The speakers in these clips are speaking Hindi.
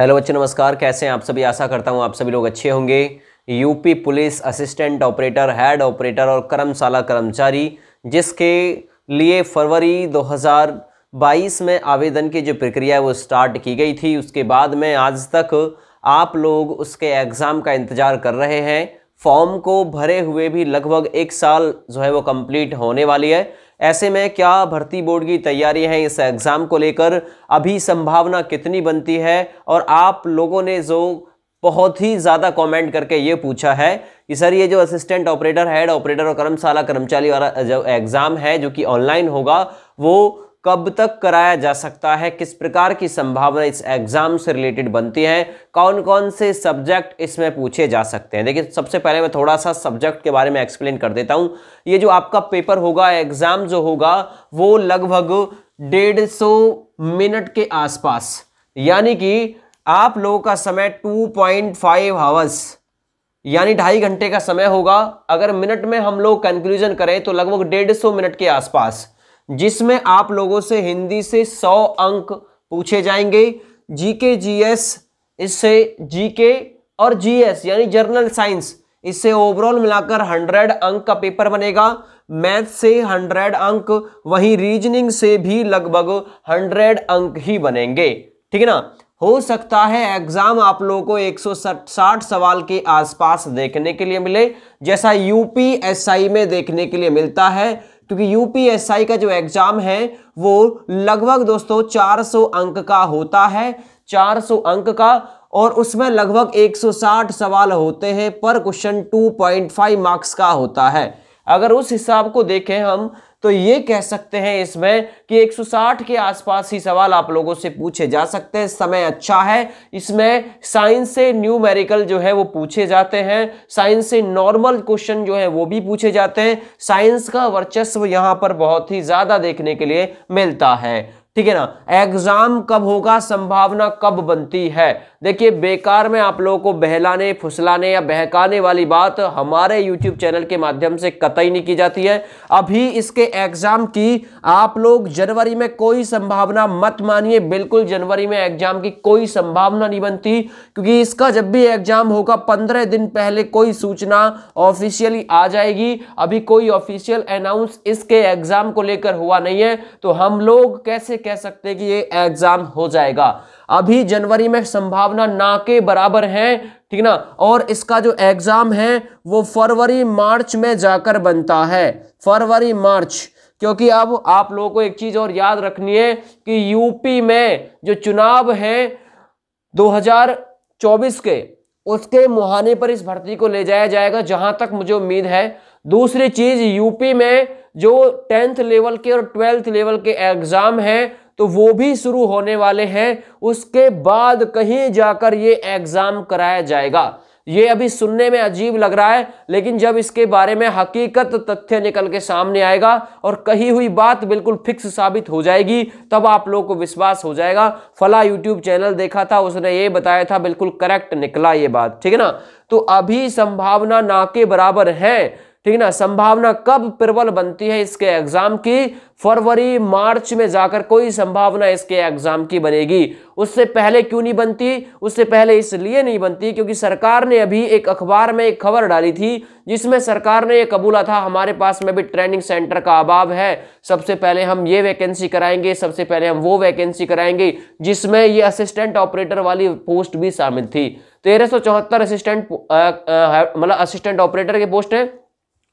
हेलो बच्चे नमस्कार कैसे हैं आप सभी आशा करता हूं आप सभी लोग अच्छे होंगे UP police assistant operator head operator और कर्मशाला कर्मचारी जिसके लिए फरवरी 2022 में आवेदन की जो प्रक्रिया है वो स्टार्ट की गई थी उसके बाद में आज तक आप लोग उसके एग्ज़ाम का इंतज़ार कर रहे हैं फॉर्म को भरे हुए भी लगभग एक साल जो है वो कंप्लीट होने वाली है ऐसे में क्या भर्ती बोर्ड की तैयारी है इस एग्ज़ाम को लेकर अभी संभावना कितनी बनती है और आप लोगों ने जो बहुत ही ज़्यादा कमेंट करके ये पूछा है कि सर ये जो असिस्टेंट ऑपरेटर हेड ऑपरेटर और कर्मशाला कर्मचारी वाला जो एग्ज़ाम है जो कि ऑनलाइन होगा वो कब तक कराया जा सकता है किस प्रकार की संभावना इस एग्ज़ाम से रिलेटेड बनती है कौन कौन से सब्जेक्ट इसमें पूछे जा सकते हैं देखिए सबसे पहले मैं थोड़ा सा सब्जेक्ट के बारे में एक्सप्लेन कर देता हूँ ये जो आपका पेपर होगा एग्ज़ाम जो होगा वो लगभग डेढ़ सौ मिनट के आसपास यानी कि आप लोगों का समय टू पॉइंट आवर्स यानी ढाई घंटे का समय होगा अगर मिनट में हम लोग कंक्लूजन करें तो लगभग डेढ़ सौ मिनट के आसपास जिसमें आप लोगों से हिंदी से सौ अंक पूछे जाएंगे जीके जीएस इससे जीके और जीएस यानी जर्नल साइंस इससे ओवरऑल मिलाकर 100 अंक का पेपर बनेगा मैथ से 100 अंक वहीं रीजनिंग से भी लगभग 100 अंक ही बनेंगे ठीक है ना हो सकता है एग्जाम आप लोगों को 160 सवाल के आसपास देखने के लिए मिले जैसा यूपीएसआई में देखने के लिए मिलता है क्योंकि यूपीएसआई का जो एग्जाम है वो लगभग दोस्तों 400 अंक का होता है 400 अंक का और उसमें लगभग 160 सवाल होते हैं पर क्वेश्चन 2.5 मार्क्स का होता है अगर उस हिसाब को देखें हम तो ये कह सकते हैं इसमें कि 160 के आसपास ही सवाल आप लोगों से पूछे जा सकते हैं समय अच्छा है इसमें साइंस से न्यूमेरिकल जो है वो पूछे जाते हैं साइंस से नॉर्मल क्वेश्चन जो है वो भी पूछे जाते हैं साइंस का वर्चस्व यहाँ पर बहुत ही ज़्यादा देखने के लिए मिलता है ठीक है ना एग्जाम कब होगा संभावना कब बनती है देखिए बेकार में आप लोगों को बहलाने फुसलाने या बहकाने वाली बात हमारे यूट्यूब चैनल के माध्यम से कतई नहीं की जाती है अभी इसके एग्जाम की आप लोग जनवरी में कोई संभावना मत मानिए बिल्कुल जनवरी में एग्जाम की कोई संभावना नहीं बनती क्योंकि इसका जब भी एग्जाम होगा पंद्रह दिन पहले कोई सूचना ऑफिशियली आ जाएगी अभी कोई ऑफिशियल अनाउंस इसके एग्जाम को लेकर हुआ नहीं है तो हम लोग कैसे कह सकते हैं कि ये एग्जाम हो जाएगा अभी जनवरी में संभावना ना के बराबर है ठीक ना और इसका जो एग्जाम है वो फरवरी मार्च में जाकर बनता है फरवरी मार्च क्योंकि अब आप लोगों को एक चीज और याद रखनी है कि यूपी में जो चुनाव है 2024 के उसके मुहाने पर इस भर्ती को ले जाया जाएगा जहां तक मुझे उम्मीद है दूसरी चीज यूपी में जो टेंथ लेवल के और ट्वेल्थ लेवल के एग्ज़ाम हैं तो वो भी शुरू होने वाले हैं उसके बाद कहीं जाकर ये एग्ज़ाम कराया जाएगा ये अभी सुनने में अजीब लग रहा है लेकिन जब इसके बारे में हकीकत तथ्य निकल के सामने आएगा और कही हुई बात बिल्कुल फिक्स साबित हो जाएगी तब आप लोगों को विश्वास हो जाएगा फला यूट्यूब चैनल देखा था उसने ये बताया था बिल्कुल करेक्ट निकला ये बात ठीक है ना तो अभी संभावना ना के बराबर है ठीक है ना संभावना कब प्रबल बनती है इसके एग्जाम की फरवरी मार्च में जाकर कोई संभावना इसके एग्जाम की बनेगी उससे पहले क्यों नहीं बनती उससे पहले इसलिए नहीं बनती क्योंकि सरकार ने अभी एक अखबार में एक खबर डाली थी जिसमें सरकार ने यह कबूला था हमारे पास में भी ट्रेनिंग सेंटर का अभाव है सबसे पहले हम ये वैकेंसी कराएंगे सबसे पहले हम वो वैकेंसी कराएंगे जिसमें ये असिस्टेंट ऑपरेटर वाली पोस्ट भी शामिल थी तेरह असिस्टेंट मतलब असिस्टेंट ऑपरेटर की पोस्ट है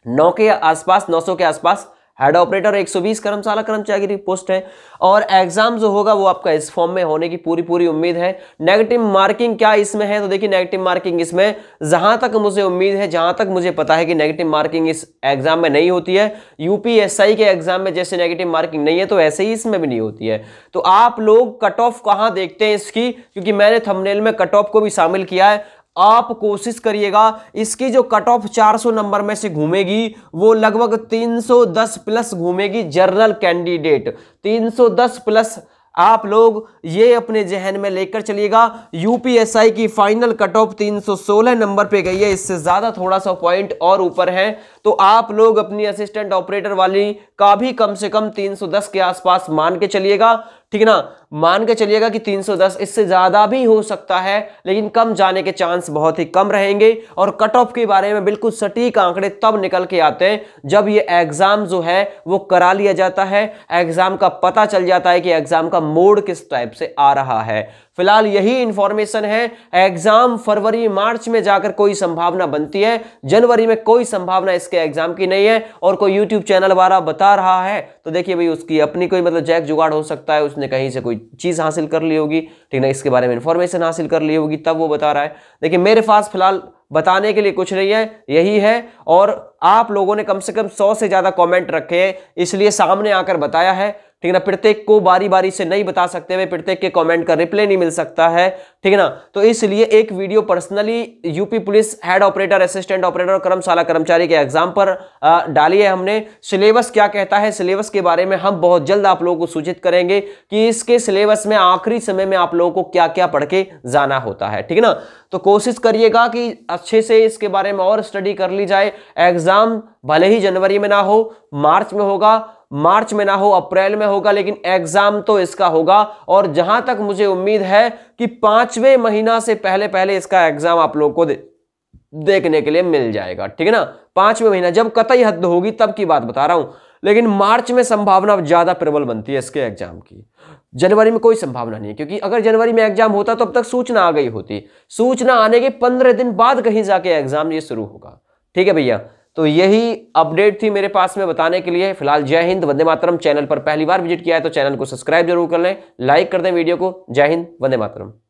नौ के आसपास नौ के आसपास हेड ऑपरेटर 120 कर्मशाला कर्मचारी पोस्ट है और एग्जाम जो होगा वो आपका इस फॉर्म में होने की पूरी पूरी उम्मीद है नेगेटिव मार्किंग क्या इसमें है तो देखिए नेगेटिव मार्किंग इसमें जहां तक मुझे उम्मीद है जहां तक मुझे पता है कि नेगेटिव मार्किंग इस एग्जाम में नहीं होती है यूपीएसआई के एग्जाम में जैसे नेगेटिव मार्किंग नहीं है तो ऐसे ही इसमें भी नहीं होती है तो आप लोग कट ऑफ कहाँ देखते हैं इसकी क्योंकि मैंने थमनेल में कट ऑफ को भी शामिल किया है आप कोशिश करिएगा इसकी जो कट ऑफ 400 नंबर में से घूमेगी वो लगभग 310 प्लस घूमेगी जनरल कैंडिडेट 310 प्लस आप लोग ये अपने जहन में लेकर चलिएगा यूपीएसआई की फाइनल कट ऑफ 316 नंबर पे गई है इससे ज़्यादा थोड़ा सा पॉइंट और ऊपर है तो आप लोग अपनी असिस्टेंट ऑपरेटर वाली का भी कम से कम 310 के आसपास मान के चलिएगा ठीक है ना मान के चलिएगा कि 310 इससे ज़्यादा भी हो सकता है लेकिन कम जाने के चांस बहुत ही कम रहेंगे और कट ऑफ के बारे में बिल्कुल सटीक आंकड़े तब निकल के आते हैं जब ये एग्ज़ाम जो है वो करा लिया जाता है एग्ज़ाम का पता चल जाता है कि एग्ज़ाम का मोड किस टाइप से आ रहा है फिलहाल यही इंफॉर्मेशन है एग्जाम फरवरी मार्च में जाकर कोई संभावना बनती है जनवरी में कोई संभावना इसके एग्जाम की नहीं है और कोई यूट्यूब चैनल वाला बता रहा है तो देखिए भाई उसकी अपनी कोई मतलब जैक जुगाड़ हो सकता है उसने कहीं से कोई चीज हासिल कर ली होगी ठीक ना इसके बारे में इंफॉर्मेशन हासिल कर ली होगी तब वो बता रहा है देखिए मेरे पास फिलहाल बताने के लिए कुछ नहीं है यही है और आप लोगों ने कम से कम सौ से ज्यादा कॉमेंट रखे हैं इसलिए सामने आकर बताया है ठीक है ना प्रत्येक को बारी बारी से नहीं बता सकते हुए प्रत्येक के कमेंट का रिप्लाई नहीं मिल सकता है ठीक है ना तो इसलिए एक video personally UP police head operator assistant operator और कर्मशाला कर्मचारी के एग्जाम पर डाली है हमने सिलेबस क्या कहता है सिलेबस के बारे में हम बहुत जल्द आप लोगों को सूचित करेंगे कि इसके सिलेबस में आखिरी समय में आप लोगों को क्या क्या पढ़ के जाना होता है ठीक है ना तो कोशिश करिएगा कि अच्छे से इसके बारे में और स्टडी कर ली जाए एग्जाम भले ही जनवरी में ना हो मार्च में होगा मार्च में ना हो अप्रैल में होगा लेकिन एग्जाम तो इसका होगा और जहां तक मुझे उम्मीद है कि पांचवें महीना से पहले पहले इसका एग्जाम आप लोग को दे, देखने के लिए मिल जाएगा ठीक है ना पांचवें महीना जब कतई हद होगी तब की बात बता रहा हूं लेकिन मार्च में संभावना ज्यादा प्रबल बनती है इसके एग्जाम की जनवरी में कोई संभावना नहीं है क्योंकि अगर जनवरी में एग्जाम होता तो अब तक सूचना आ गई होती सूचना आने के पंद्रह दिन बाद कहीं जाके एग्जाम ये शुरू होगा ठीक है भैया तो यही अपडेट थी मेरे पास में बताने के लिए फिलहाल जय हिंद वंदे मातरम चैनल पर पहली बार विजिट किया है तो चैनल को सब्सक्राइब जरूर कर लें लाइक कर दें वीडियो को जय हिंद वंदे मातरम